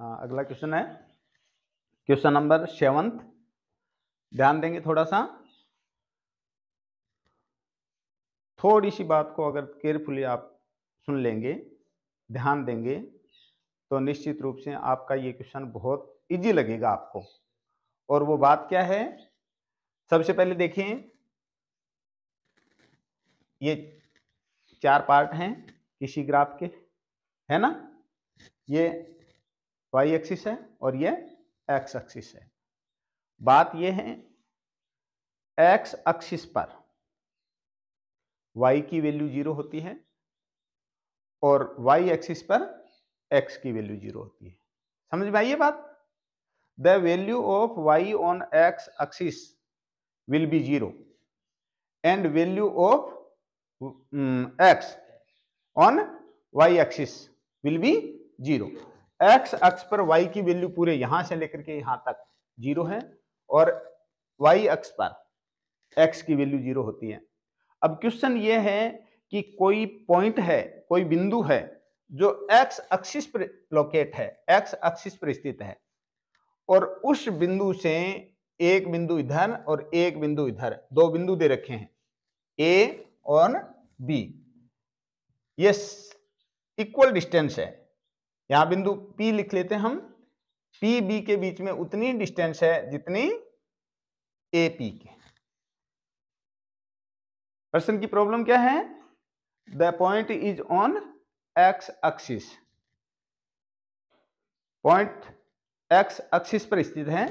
हाँ, अगला क्वेश्चन है क्वेश्चन नंबर सेवंथ ध्यान देंगे थोड़ा सा थोड़ी सी बात को अगर केयरफुली आप सुन लेंगे ध्यान देंगे तो निश्चित रूप से आपका ये क्वेश्चन बहुत इजी लगेगा आपको और वो बात क्या है सबसे पहले देखिए ये चार पार्ट हैं किसी ग्राफ के है ना ये वाई एक्सिस है और ये एक्स एक्सिस है बात ये है एक्स एक्सिस पर वाई की वैल्यू जीरो होती है और वाई एक्सिस पर एक्स की वैल्यू जीरो होती है समझ में आई ये बात the value of Y on X axis will be zero and value of X on Y axis will be zero X अक्ष पर वाई की वैल्यू पूरे यहां से लेकर के यहां तक जीरो है और वाई अक्ष पर एक्स की वैल्यू जीरो होती है अब क्वेश्चन ये है कि कोई पॉइंट है कोई बिंदु है जो एक्स अक्षिस पर लोकेट है एक्स अक्षिस पर स्थित है और उस बिंदु से एक बिंदु इधर और एक बिंदु इधर दो बिंदु दे रखे हैं ए और बी ये इक्वल डिस्टेंस है यहां बिंदु P लिख लेते हैं हम पी बी के बीच में उतनी डिस्टेंस है जितनी ए पी के प्रश्न की प्रॉब्लम क्या है the point is on X axis point X axis पर स्थित है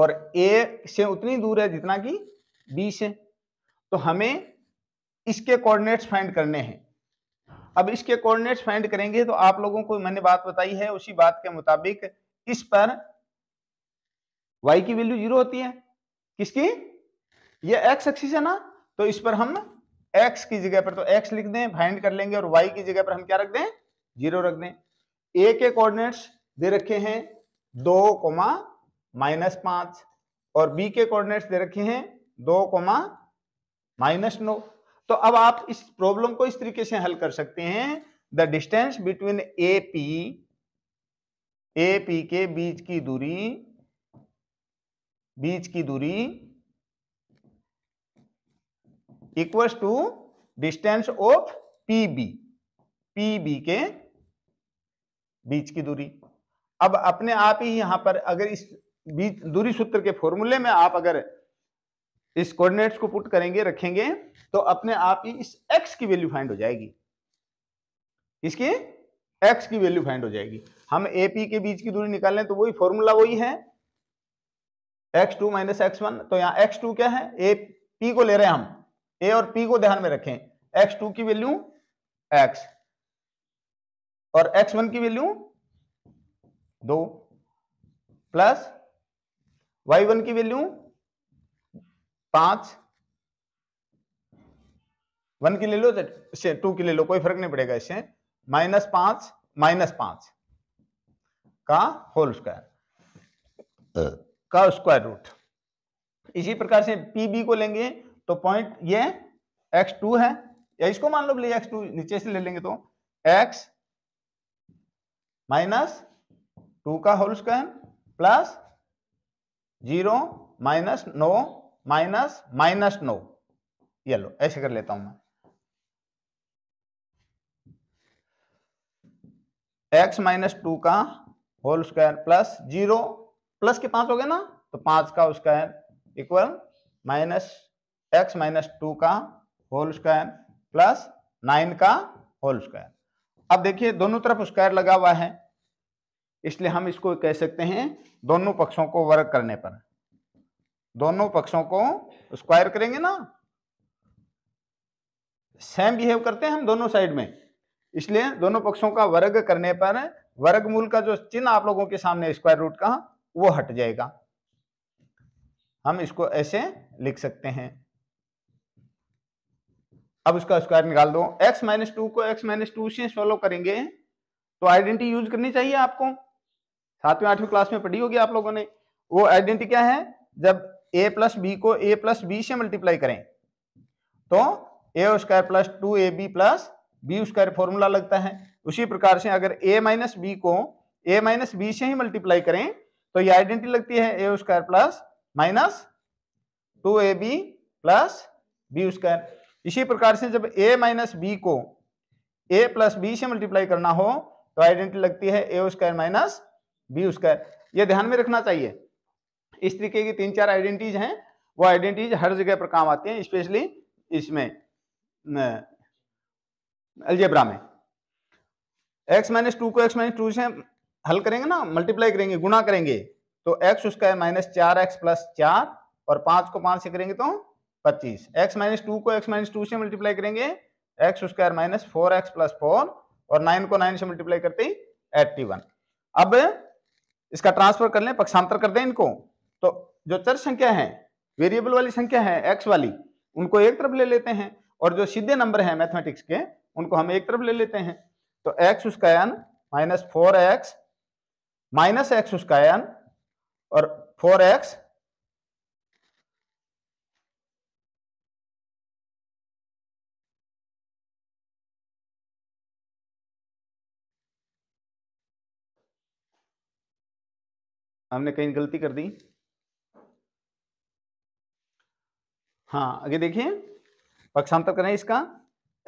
और ए से उतनी दूर है जितना कि बी से तो हमें इसके कोऑर्डिनेट्स फाइंड करने हैं अब इसके कोऑर्डिनेट्स फाइंड करेंगे तो आप लोगों को मैंने बात बताई है उसी बात के मुताबिक इस पर वाई की वैल्यू जीरो होती है किसकी ये एक्स एक्सिस है ना तो इस पर हम एक्स की जगह पर तो एक्स लिख दें फाइंड कर लेंगे और वाई की जगह पर हम क्या रख दें जीरो रख दें ए के कोऑर्डिनेट्स दे रखे हैं दो कोमा माइनस पांच और बी के कोऑर्डिनेट्स दे रखे हैं दो कोमा माइनस नौ तो अब आप इस प्रॉब्लम को इस तरीके से हल कर सकते हैं the distance between A P A P के बीच की दूरी बीच की दूरी equals to distance of P B P B के बीच की दूरी अब अपने आप ही यहां पर अगर इस बीच दूरी सूत्र के फॉर्मूले में आप अगर इस कोऑर्डिनेट्स को पुट करेंगे रखेंगे तो अपने आप ही इस एक्स की वैल्यू फाइंड हो जाएगी इसकी एक्स की वैल्यू फाइंड हो जाएगी हम ए पी के बीच की दूरी निकालें तो वही फॉर्मूला वही है X two minus X one तो यहाँ एक्स टू क्या है ए पी को ले रहे हैं हम ए और पी को ध्यान में रखें एक्स टू की वैल्यू एक्स और एक्स वन की वैल्यू दो प्लस वाई वन की वैल्यू पांच वन की ले लो से टू की ले लो कोई फर्क नहीं पड़ेगा इससे माइनस पांच माइनस पांच का होल स्क्वायर का स्क्वायर रूट इसी प्रकार से पी बी को लेंगे तो पॉइंट ये एक्स टू है या इसको मान लो भले एक्स टू नीचे से ले लेंगे तो एक्स माइनस टू का whole square plus zero minus नौ माइनस माइनस नौ ये लो ऐसे कर लेता हूं मैं एक्स माइनस टू का whole square plus zero plus के पांच हो गए ना तो पांच का square equal minus x minus two का होल स्क्वायर प्लस नाइन का होल स्क्वायर अब देखिए दोनों तरफ स्क्वायर लगा हुआ है इसलिए हम इसको कह सकते हैं दोनों पक्षों को वर्ग करने पर दोनों पक्षों को स्क्वायर करेंगे ना सेम बिहेव करते हैं हम दोनों साइड में इसलिए दोनों पक्षों का वर्ग करने पर वर्गमूल का जो चिन्ह आप लोगों के सामने स्क्वायर रूट का वो हट जाएगा हम इसको ऐसे लिख सकते हैं अब उसका स्क्वायर निकाल दो x माइनस टू को x माइनस टू से सोलो करेंगे तो आइडेंटिटी यूज करनी चाहिए आपको सातवीं आठवीं क्लास में पढ़ी होगी आप लोगों ने वो आइडेंटिटी क्या है जब ए प्लस बी को ए प्लस बी से मल्टीप्लाई करें तो A square plus two A B plus B square formula लगता है उसी प्रकार से अगर ए माइनस बी को ए माइनस बी से ही मल्टीप्लाई करें तो ये आइडेंटिटी लगती है A square plus minus two A B plus B square इसी प्रकार से जब ए माइनस बी को ए प्लस बी से मल्टीप्लाई करना हो तो आइडेंटिटी लगती है A square minus B square ये ध्यान में रखना चाहिए इस तरीके की तीन चार आइडेंटिटीज हैं वो आइडेंटिटीज हर जगह पर काम आती हैं स्पेशली इसमें अल्जेब्रा में एक्स माइनस टू को एक्स माइनस टू से हल करेंगे ना मल्टीप्लाई करेंगे गुणा करेंगे तो एक्स उसका माइनस चार एक्स प्लस चार और पांच को पांच से करेंगे तो पच्चीस एक्स माइनस टू को एक्स माइनस टू से मल्टीप्लाई करेंगे X square minus four X plus four और नाइन को नाइन से मल्टीप्लाई करते ही एट्टी वन अब इसका ट्रांसफर कर लें पक्षांतर कर दें इनको तो जो चर संख्या है वेरिएबल वाली संख्या है एक्स वाली उनको एक तरफ ले लेते हैं और जो सीधे नंबर है मैथमेटिक्स के उनको हम एक तरफ ले लेते हैं तो एक्स उसका N minus four X minus X उसका एन और फोर एक्स हमने कहीं गलती कर दी हाँ आगे देखिए पक्षांतर करें इसका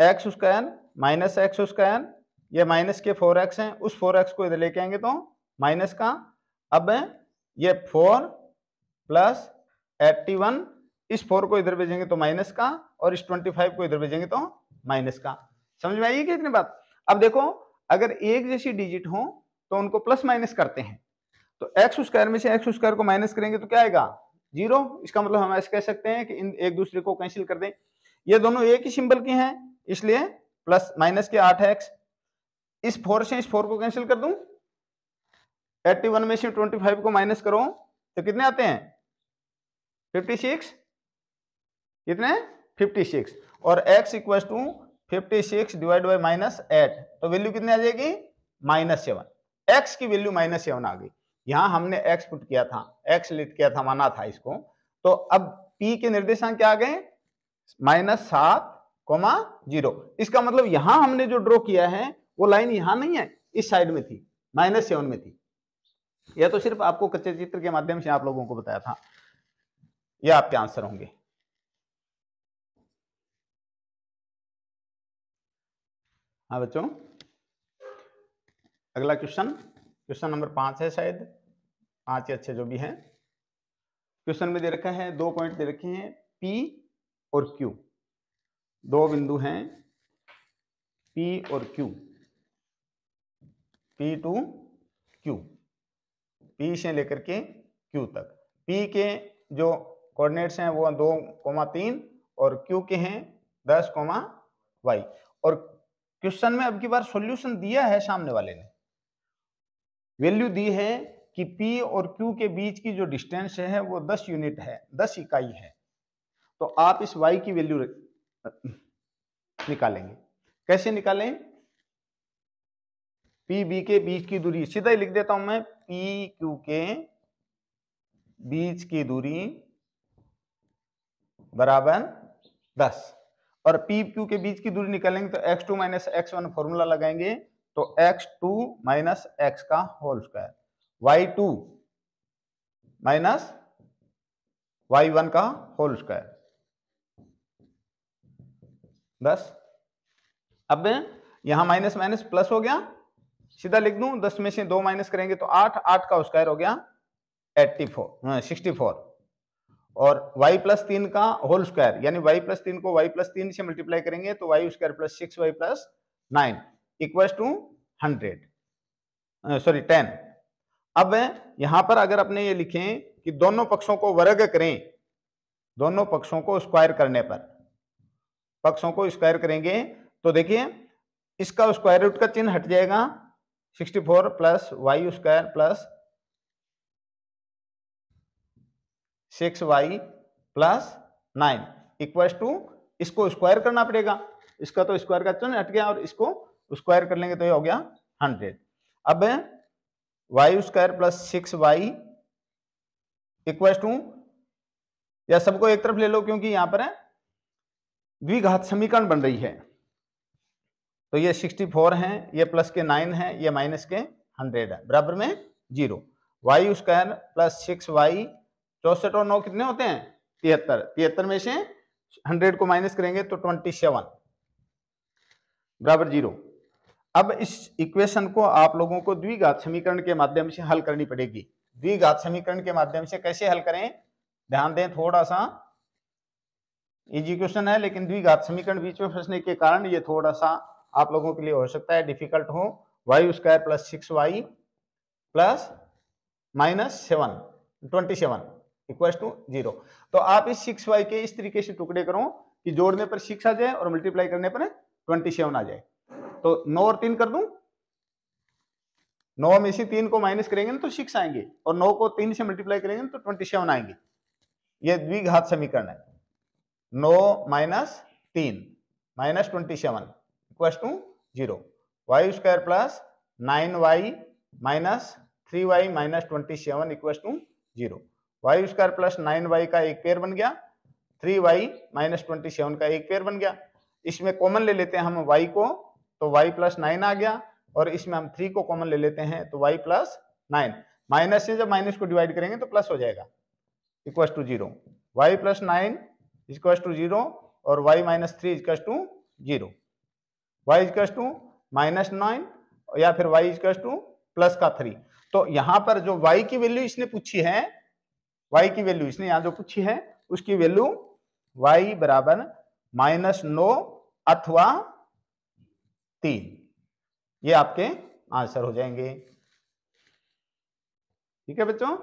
एक्स उसका एन माइनस एक्स उसका एन ये माइनस के फोर एक्स हैं उस फोर एक्स को इधर लेके आएंगे तो माइनस का अब ये फोर प्लस एट्टी वन इस फोर को इधर भेजेंगे तो माइनस का और इस ट्वेंटी फाइव को इधर भेजेंगे तो माइनस का समझ में आई कि इतनी बात अब देखो अगर एक जैसी डिजिट हो तो उनको प्लस माइनस करते हैं तो एक्स स्क्वायर में से एक्स स्क्वायर को माइनस करेंगे तो क्या आएगा जीरो इसका मतलब हम ऐसे कह सकते हैं कि इन एक दूसरे को कैंसिल कर दें ये दोनों एक ही सिंबल के हैं इसलिए प्लस माइनस के आठ एक्स इस फोर से इस फोर को कैंसिल कर दूं 81 में से 25 को माइनस करो तो कितने आते हैं 56 कितने 56 और X equal to fifty six divide by minus eight तो वैल्यू कितनी आ जाएगी माइनस सेवन एक्स की वैल्यू माइनस सेवन आ गई यहाँ हमने एक्स पुट किया था एक्स लिट किया था माना था इसको तो अब पी के निर्देशांक क्या आ गए माइनस सात कोमा जीरो इसका मतलब यहां हमने जो ड्रॉ किया है वो लाइन यहां नहीं है इस साइड में थी माइनस सेवन में थी यह तो सिर्फ आपको कच्चे चित्र के माध्यम से आप लोगों को बताया था यह आपके आंसर होंगे हाँ बच्चों अगला क्वेश्चन क्वेश्चन नंबर पाँच है शायद पाँच या अच्छे जो भी हैं क्वेश्चन में दे रखा है दो पॉइंट दे रखे हैं पी और क्यू दो बिंदु हैं पी और Q P to Q P से लेकर के क्यू तक पी के जो कोऑर्डिनेट्स हैं वो दो कोमा तीन और क्यू के हैं दस कोमा वाई और क्वेश्चन में अब की बार सॉल्यूशन दिया है सामने वाले ने वैल्यू दी है कि P और Q के बीच की जो डिस्टेंस है वो 10 यूनिट है 10 इकाई है तो आप इस Y की वैल्यू निकालेंगे कैसे निकालें पी बी के बीच की दूरी सीधा ही लिख देता हूं मैं पी क्यू के बीच की दूरी बराबर 10 और पी क्यू के बीच की दूरी निकालेंगे तो x2 two minus X one formula लगाएंगे तो एक्स टू माइनस एक्स का whole square Y two minus Y one का होल स्क्वायर बस अब यहां माइनस माइनस प्लस हो गया सीधा लिख दू दस में से दो माइनस करेंगे तो आठ आठ का स्क्वायर हो गया एट्टी फोर हाँ, सिक्सटी फोर और y प्लस तीन का होल स्क्वायर यानी y प्लस तीन को y प्लस तीन से मल्टीप्लाई करेंगे तो Y square plus six Y plus nine equal to hundred sorry ten अब यहां पर अगर अपने ये लिखें कि दोनों पक्षों को वर्ग करें दोनों पक्षों को स्क्वायर करने पर पक्षों को स्क्वायर करेंगे तो देखिए इसका स्क्वायर रूट का चिन्ह हट जाएगा 64 four plus Y square plus six Y plus nine equal to इसको स्क्वायर करना पड़ेगा इसका तो स्क्वायर का चिन्ह हट गया और इसको स्क्वायर कर लेंगे तो ये हो गया हंड्रेड अब Y square plus six Y equal to या सबको एक तरफ ले लो क्योंकि यहां पर द्विघात समीकरण बन रही है तो ये सिक्सटी फोर है ये प्लस के नाइन है ये माइनस के हंड्रेड है बराबर में zero Y square plus six Y चौसठ और नौ कितने होते हैं तिहत्तर तिहत्तर में से हंड्रेड को माइनस करेंगे तो ट्वेंटी सेवन बराबर जीरो अब इस इक्वेशन को आप लोगों को द्विघात समीकरण के माध्यम से हल करनी पड़ेगी द्विघात समीकरण के माध्यम से कैसे हल करें ध्यान दें थोड़ा सा इजी क्वेश्चन है लेकिन द्विघात समीकरण बीच में फंसने के कारण ये थोड़ा सा आप लोगों के लिए हो सकता है डिफिकल्ट हो Y square plus six Y plus minus seven twenty seven equal to zero तो आप इस सिक्स वाई के इस तरीके से टुकड़े करो कि जोड़ने पर सिक्स आ जाए और मल्टीप्लाई करने पर ट्वेंटी सेवन आ जाए तो नौ और तीन कर दू नौ में से तीन को माइनस करेंगे ना तो सिक्स आएंगे और नौ को तीन से मल्टीप्लाई करेंगे तो ट्वेंटी सेवन आएंगे ये द्विघात समीकरण है नौ माइनस तीन minus twenty seven equal to zero Y square plus nine Y minus three Y minus twenty seven equal to zero Y square plus nine Y का एक पेयर बन गया three Y minus twenty seven का एक pair बन गया इसमें common ले लेते हैं हम वाई को तो वाई प्लस नाइन आ गया और इसमें हम थ्री को कॉमन ले लेते हैं तो वाई प्लस नाइन माइनस से जब माइनस को डिवाइड करेंगे तो प्लस हो जाएगा equal to zero Y plus nine इक्व to zero और y minus three इजक्स to zero Y इजक्स to minus nine या फिर वाई इजक्स टू प्लस का थ्री तो यहां पर जो वाई की वैल्यू इसने पूछी है वाई की वैल्यू इसने यहां जो पूछी है उसकी वैल्यू वाई बराबर माइनस नो अथवा तीन ये आपके आंसर हो जाएंगे ठीक है बच्चों